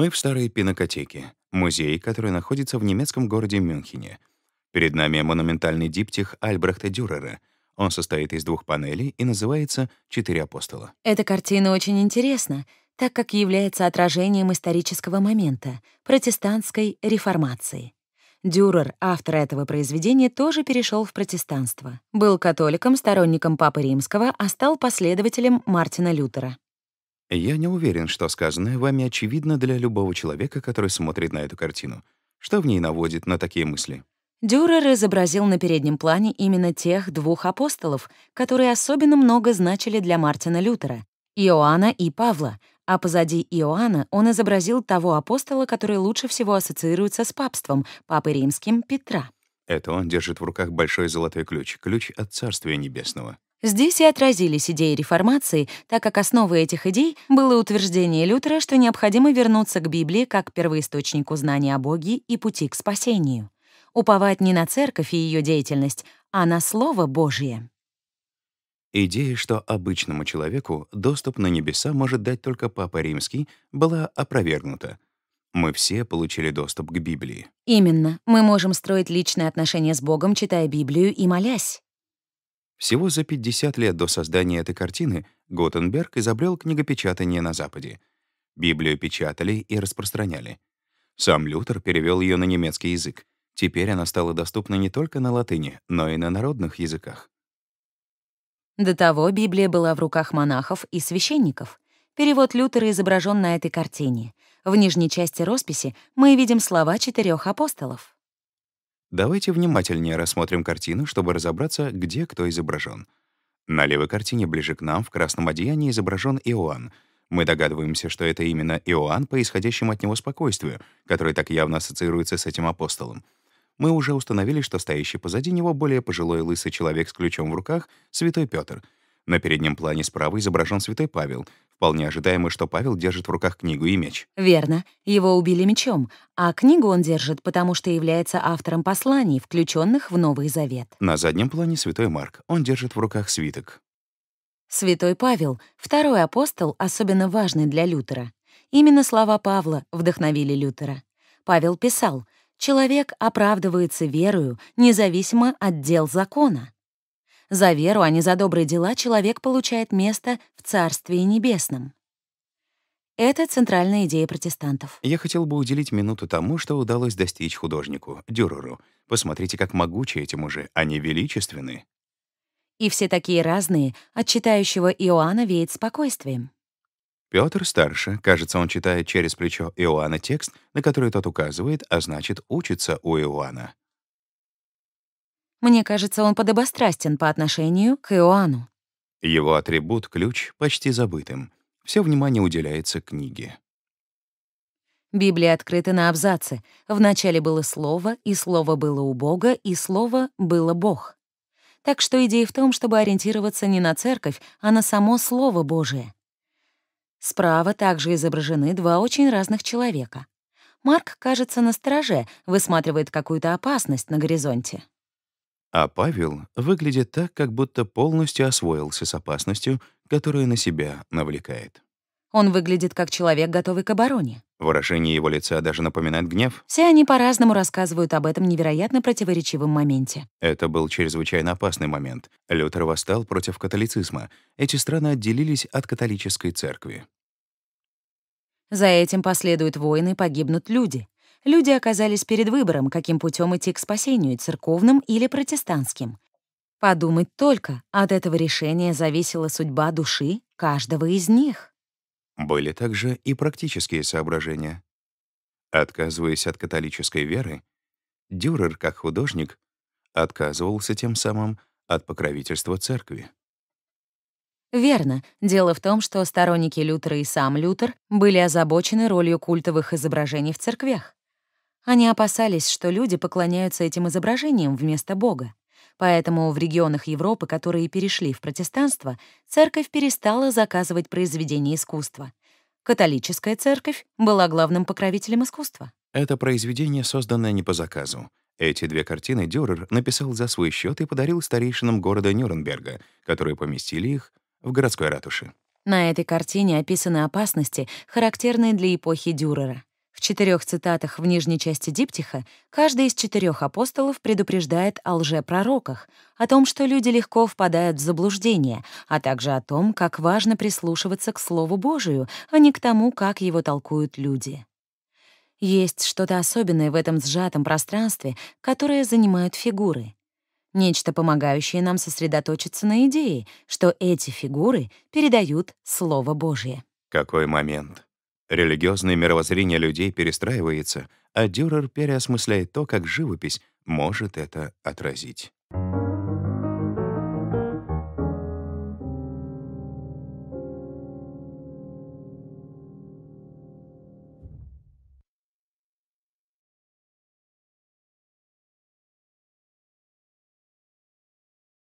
Мы в старой пинокотеке, музей, который находится в немецком городе Мюнхене. Перед нами монументальный диптих Альбрехта Дюрера. Он состоит из двух панелей и называется «Четыре апостола». Эта картина очень интересна, так как является отражением исторического момента — протестантской реформации. Дюрер, автор этого произведения, тоже перешел в протестанство. Был католиком, сторонником Папы Римского, а стал последователем Мартина Лютера. Я не уверен, что сказанное вами очевидно для любого человека, который смотрит на эту картину. Что в ней наводит на такие мысли? Дюрер изобразил на переднем плане именно тех двух апостолов, которые особенно много значили для Мартина Лютера — Иоанна и Павла, а позади Иоанна он изобразил того апостола, который лучше всего ассоциируется с папством, папой римским Петра. Это он держит в руках большой золотой ключ, ключ от Царствия Небесного. Здесь и отразились идеи реформации, так как основой этих идей было утверждение Лютера, что необходимо вернуться к Библии как первоисточнику знания о Боге и пути к спасению, уповать не на церковь и ее деятельность, а на Слово Божье. Идея, что обычному человеку доступ на небеса может дать только Папа Римский, была опровергнута. Мы все получили доступ к Библии. Именно. Мы можем строить личные отношения с Богом, читая Библию и молясь. Всего за 50 лет до создания этой картины Готенберг изобрел книгопечатание на Западе. Библию печатали и распространяли. Сам Лютер перевел ее на немецкий язык. Теперь она стала доступна не только на латыни, но и на народных языках. До того Библия была в руках монахов и священников. Перевод Лютера изображен на этой картине. В нижней части росписи мы видим слова четырех апостолов. Давайте внимательнее рассмотрим картину, чтобы разобраться, где кто изображен. На левой картине ближе к нам в красном одеянии изображен Иоанн. Мы догадываемся, что это именно Иоанн по исходящему от него спокойствию, которое так явно ассоциируется с этим апостолом. Мы уже установили, что стоящий позади него более пожилой лысый человек с ключом в руках — святой Петр. На переднем плане справа изображен святой Павел, Вполне ожидаемо, что Павел держит в руках книгу и меч. Верно. Его убили мечом, а книгу он держит, потому что является автором посланий, включенных в Новый Завет. На заднем плане святой Марк. Он держит в руках свиток. Святой Павел, второй апостол, особенно важный для Лютера. Именно слова Павла вдохновили Лютера. Павел писал, «Человек оправдывается верою, независимо от дел закона». За веру, а не за добрые дела, человек получает место в Царстве Небесном. Это центральная идея протестантов. Я хотел бы уделить минуту тому, что удалось достичь художнику, Дюреру. Посмотрите, как могучи эти мужи, они величественны. И все такие разные, от читающего Иоанна веет спокойствием. Петр старше, кажется, он читает через плечо Иоанна текст, на который тот указывает, а значит, учится у Иоанна. Мне кажется, он подобострастен по отношению к Иоанну. Его атрибут — ключ почти забытым. Все внимание уделяется книге. Библия открыта на абзацы. Вначале было слово, и слово было у Бога, и слово было Бог. Так что идея в том, чтобы ориентироваться не на церковь, а на само Слово Божие. Справа также изображены два очень разных человека. Марк, кажется, на страже, высматривает какую-то опасность на горизонте. А Павел выглядит так, как будто полностью освоился с опасностью, которую на себя навлекает. Он выглядит как человек, готовый к обороне. Выражение его лица даже напоминает гнев. Все они по-разному рассказывают об этом невероятно противоречивом моменте. Это был чрезвычайно опасный момент. Лютер восстал против католицизма. Эти страны отделились от католической церкви. За этим последуют войны и погибнут люди люди оказались перед выбором, каким путем идти к спасению, церковным или протестантским. Подумать только, от этого решения зависела судьба души каждого из них. Были также и практические соображения. Отказываясь от католической веры, Дюрер, как художник, отказывался тем самым от покровительства церкви. Верно. Дело в том, что сторонники Лютера и сам Лютер были озабочены ролью культовых изображений в церквях. Они опасались, что люди поклоняются этим изображениям вместо Бога. Поэтому в регионах Европы, которые перешли в протестанство, церковь перестала заказывать произведения искусства. Католическая церковь была главным покровителем искусства. Это произведение, созданное не по заказу. Эти две картины Дюрер написал за свой счет и подарил старейшинам города Нюрнберга, которые поместили их в городской ратуше. На этой картине описаны опасности, характерные для эпохи Дюрера. В четырех цитатах в нижней части диптиха каждый из четырех апостолов предупреждает о лжепророках, о том, что люди легко впадают в заблуждение, а также о том, как важно прислушиваться к Слову Божию, а не к тому, как его толкуют люди. Есть что-то особенное в этом сжатом пространстве, которое занимают фигуры. Нечто, помогающее нам сосредоточиться на идее, что эти фигуры передают Слово Божие. Какой момент? Религиозное мировоззрение людей перестраивается, а Дюрер переосмысляет то, как живопись может это отразить.